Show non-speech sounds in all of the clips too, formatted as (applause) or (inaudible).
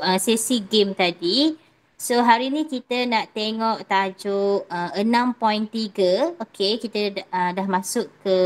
uh, sesi game tadi. So hari ni kita nak tengok tajuk uh, 6.3. Okey, kita uh, dah masuk ke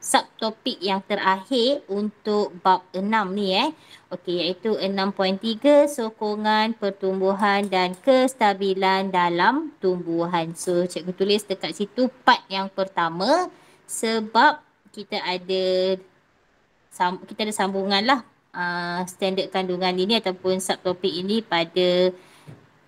sub topik yang terakhir untuk bab 6 ni eh. Okay, iaitu 6.3 sokongan pertumbuhan dan kestabilan dalam tumbuhan. So cikgu tulis dekat situ part yang pertama sebab kita ada kita ada sambungan lah uh, standard kandungan ini ataupun subtopik ini pada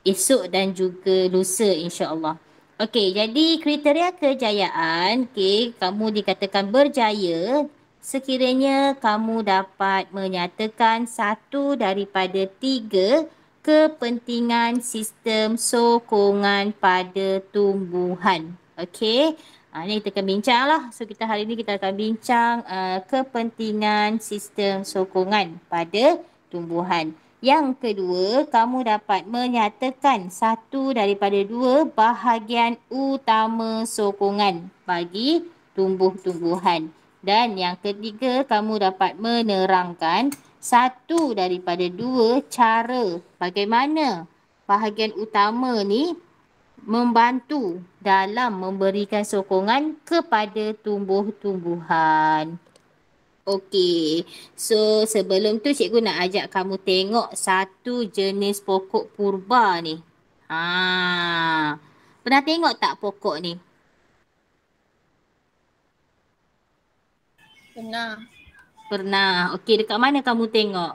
esok dan juga lusa insyaAllah. Okey, jadi kriteria kejayaan, okey, kamu dikatakan berjaya sekiranya kamu dapat menyatakan satu daripada tiga kepentingan sistem sokongan pada tumbuhan. Okey, Uh, ha, ini kita akan bincang lah. So kita hari ini kita akan bincang uh, kepentingan sistem sokongan pada tumbuhan. Yang kedua, kamu dapat menyatakan satu daripada dua bahagian utama sokongan bagi tumbuh-tumbuhan. Dan yang ketiga, kamu dapat menerangkan satu daripada dua cara bagaimana bahagian utama ni membantu dalam memberikan sokongan kepada tumbuh-tumbuhan. Okey. So sebelum tu cikgu nak ajak kamu tengok satu jenis pokok purba ni. Ha. Pernah tengok tak pokok ni? Pernah. Pernah. Okey, dekat mana kamu tengok?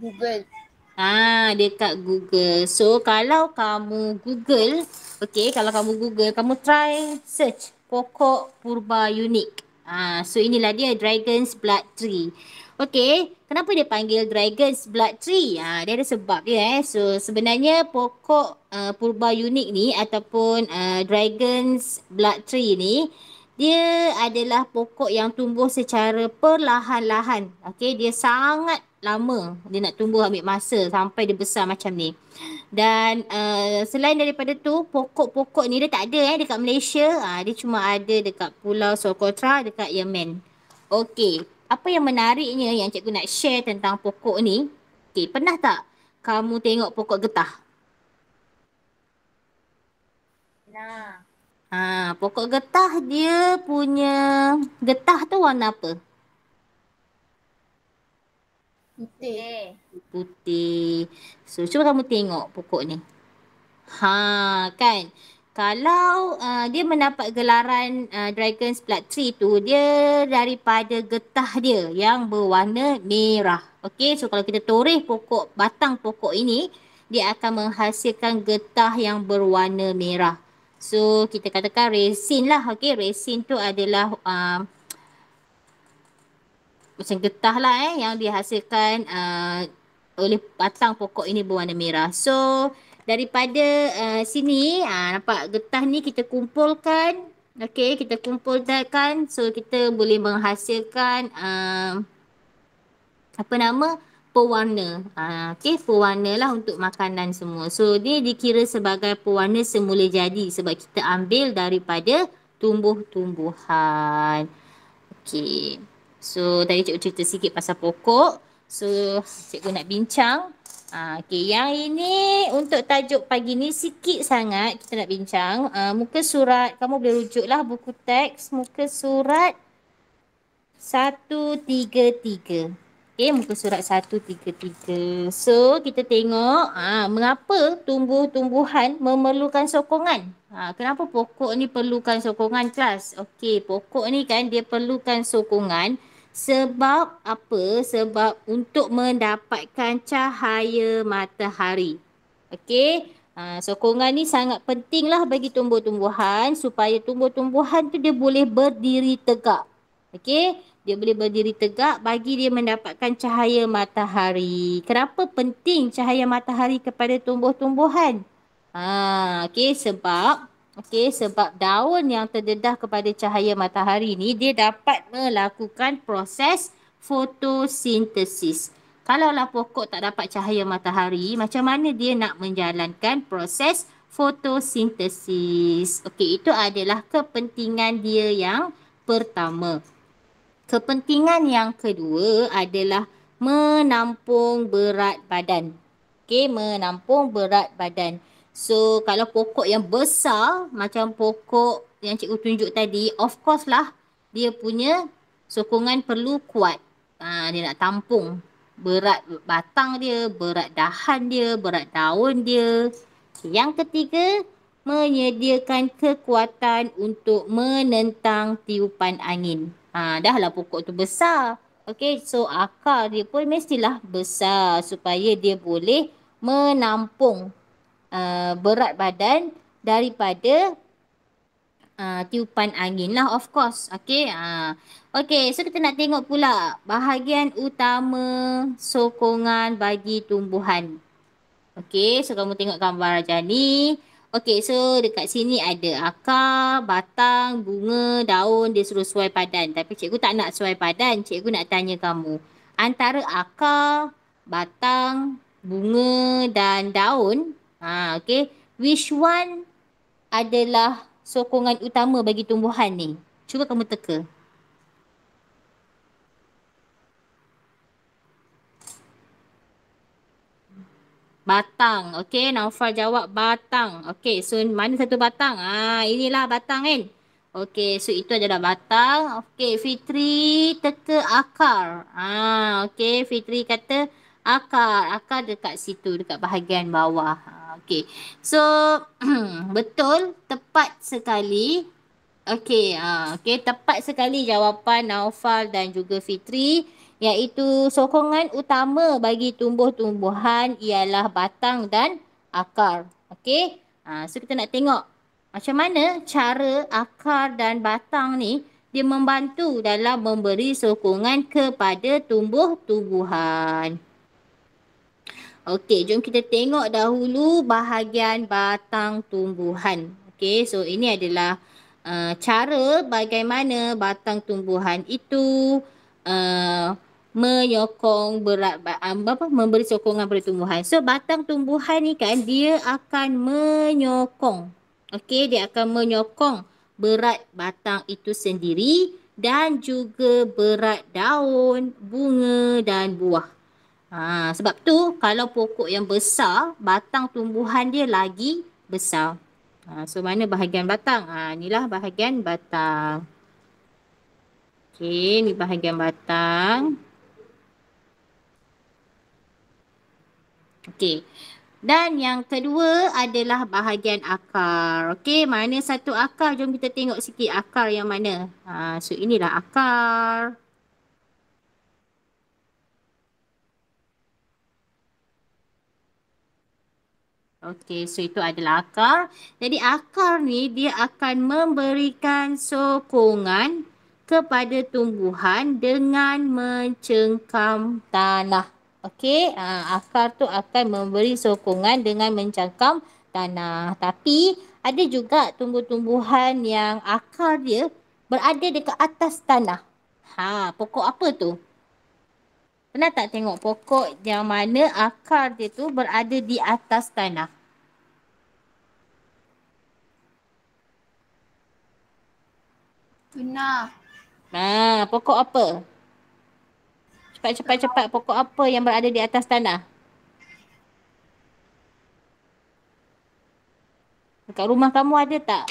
Google. Ah, dekat Google. So kalau kamu Google, okay, kalau kamu Google, kamu try search pokok purba unik. Ah, so inilah dia Dragon's Blood Tree. Okay, kenapa dia panggil Dragon's Blood Tree? Ah, dia ada sebab dia eh. So sebenarnya pokok uh, purba unik ni ataupun uh, Dragon's Blood Tree ni dia adalah pokok yang tumbuh secara perlahan-lahan. Okay, dia sangat lama dia nak tumbuh ambil masa sampai dia besar macam ni dan uh, selain daripada tu pokok-pokok ni dia tak ada eh dekat Malaysia uh, dia cuma ada dekat pulau Socotra dekat Yemen okey apa yang menariknya yang cikgu nak share tentang pokok ni okey pernah tak kamu tengok pokok getah nah ha ah, pokok getah dia punya getah tu warna apa Putih. Putih. So cuba kamu tengok pokok ni. Ha kan. Kalau uh, dia mendapat gelaran uh, Dragon's Blood Tree tu dia daripada getah dia yang berwarna merah. okay so kalau kita toreh pokok batang pokok ini dia akan menghasilkan getah yang berwarna merah. So kita katakan resin lah okay resin tu adalah uh, macam getah lah eh yang dihasilkan uh, oleh batang pokok ini berwarna merah. So daripada uh, sini uh, nampak getah ni kita kumpulkan. Okay kita kumpulkan so kita boleh menghasilkan uh, apa nama pewarna. Uh, ah, okay pewarna lah untuk makanan semua. So dia dikira sebagai pewarna semula jadi sebab kita ambil daripada tumbuh-tumbuhan. Okay. So tadi cikgu cerita sikit pasal pokok. So cikgu nak bincang. Ah, okay yang ini untuk tajuk pagi ni sikit sangat kita nak bincang. Uh, muka surat kamu boleh rujuklah buku teks muka surat 133. Okay muka surat 133. So kita tengok uh, mengapa tumbuh-tumbuhan memerlukan sokongan. Ha, kenapa pokok ni perlukan sokongan kelas? Okay pokok ni kan dia perlukan sokongan. Sebab apa? Sebab untuk mendapatkan cahaya matahari. Okey. Uh, sokongan ni sangat penting lah bagi tumbuh-tumbuhan supaya tumbuh-tumbuhan tu dia boleh berdiri tegak. Okey, dia boleh berdiri tegak bagi dia mendapatkan cahaya matahari. Kenapa penting cahaya matahari kepada tumbuh-tumbuhan? Ha, uh, sebab Okey sebab daun yang terdedah kepada cahaya matahari ni dia dapat melakukan proses fotosintesis. Kalaulah pokok tak dapat cahaya matahari, macam mana dia nak menjalankan proses fotosintesis? Okey, itu adalah kepentingan dia yang pertama. Kepentingan yang kedua adalah menampung berat badan. Okey, menampung berat badan. So kalau pokok yang besar macam pokok yang cikgu tunjuk tadi, of course lah dia punya sokongan perlu kuat. Ha, dia nak tampung berat batang dia, berat dahan dia, berat daun dia. Yang ketiga, menyediakan kekuatan untuk menentang tiupan angin. Ha, dah lah pokok tu besar. Okay, so akar dia pun mestilah besar supaya dia boleh menampung Uh, berat badan daripada uh, tiupan angin lah of course. Okay. Uh, okay so kita nak tengok pula bahagian utama sokongan bagi tumbuhan. Okay so kamu tengok gambar raja ni. Okay so dekat sini ada akar, batang, bunga, daun dia suruh suai padan. Tapi cikgu tak nak suai padan. Cikgu nak tanya kamu. Antara akar, batang, bunga dan daun Ha, okay. Which one adalah sokongan utama bagi tumbuhan ni? Cuba kamu teka. Batang. Okay. Naufal jawab batang. Okay. So mana satu batang? Ah, inilah batang kan? Okay. So itu adalah batang. Okay. Fitri teka akar. Ah, ha, okay. Fitri kata akar. Akar dekat situ. Dekat bahagian bawah. Ah. Okay. So (clears throat) betul tepat sekali. Okay. Uh, ah, okay. Tepat sekali jawapan Naufal dan juga Fitri iaitu sokongan utama bagi tumbuh-tumbuhan ialah batang dan akar. Okay. Uh, ah, so kita nak tengok macam mana cara akar dan batang ni dia membantu dalam memberi sokongan kepada tumbuh-tumbuhan. Okey, jom kita tengok dahulu bahagian batang tumbuhan. Okey, so ini adalah uh, cara bagaimana batang tumbuhan itu uh, menyokong berat um, apa memberi sokongan pada tumbuhan. So batang tumbuhan ni kan dia akan menyokong. Okey, dia akan menyokong berat batang itu sendiri dan juga berat daun, bunga dan buah. Ha, sebab tu kalau pokok yang besar, batang tumbuhan dia lagi besar. Ha, so mana bahagian batang? Ha, inilah bahagian batang. Okay, ni bahagian batang. Okay, Dan yang kedua adalah bahagian akar. Okay, mana satu akar? Jom kita tengok sikit akar yang mana. Ha, so inilah akar. Akar. Okey, so itu adalah akar. Jadi akar ni dia akan memberikan sokongan kepada tumbuhan dengan mencengkam tanah. Okey, ha, akar tu akan memberi sokongan dengan mencengkam tanah. Tapi ada juga tumbuh-tumbuhan yang akar dia berada dekat atas tanah. Ha, pokok apa tu? Pernah tak tengok pokok yang mana akar dia tu berada di atas tanah? Pernah. Nah, ha, pokok apa? Cepat-cepat-cepat pokok apa yang berada di atas tanah? Dekat rumah kamu ada tak?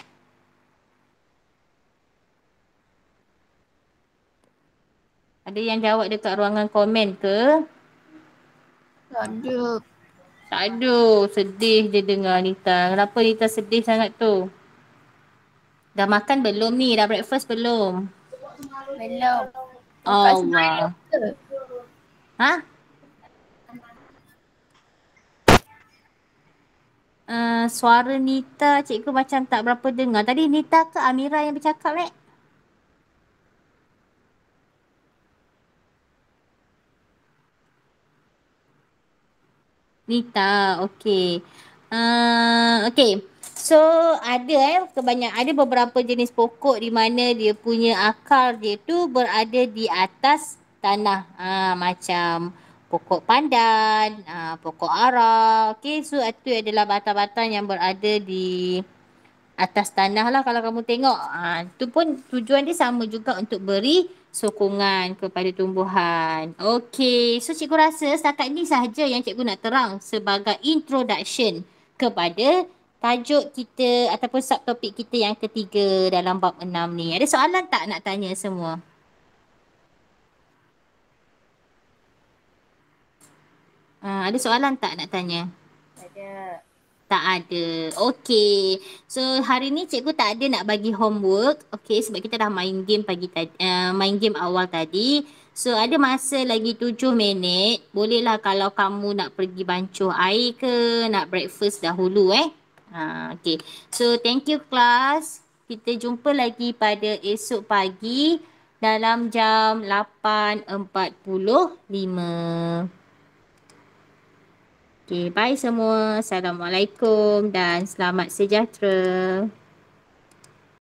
Ada yang jawab dekat ruangan komen ke? Tak ada. Tak ada. Sedih je dengar Nita. Kenapa Nita sedih sangat tu? Dah makan belum ni? Dah breakfast belum? Belum. Oh, wow. Ha? Uh, suara Nita cikgu macam tak berapa dengar. Tadi Nita ke Amira yang bercakap, Lek? Right? Nita, okay. Uh, ah, okay, so ada eh kebanyak ada beberapa jenis pokok di mana dia punya akar dia tu berada di atas tanah. Ah uh, macam pokok pandan, uh, pokok arah. Okay, so itu adalah batang-batang yang berada di atas tanah lah kalau kamu tengok. Ah uh, itu pun tujuan dia sama juga untuk beri sokongan kepada tumbuhan. Okey, so cikgu rasa setakat ni sahaja yang cikgu nak terang sebagai introduction kepada tajuk kita ataupun subtopik kita yang ketiga dalam bab enam ni. Ada soalan tak nak tanya semua? Uh, ada soalan tak nak tanya? tak ada. Okay. So hari ni cikgu tak ada nak bagi homework. Okay sebab kita dah main game pagi tadi. Uh, main game awal tadi. So ada masa lagi tujuh minit. Bolehlah kalau kamu nak pergi bancuh air ke nak breakfast dahulu eh. Uh, ha, okay. So thank you class. Kita jumpa lagi pada esok pagi dalam jam 8.45. Okay, bye semua. Assalamualaikum dan selamat sejahtera.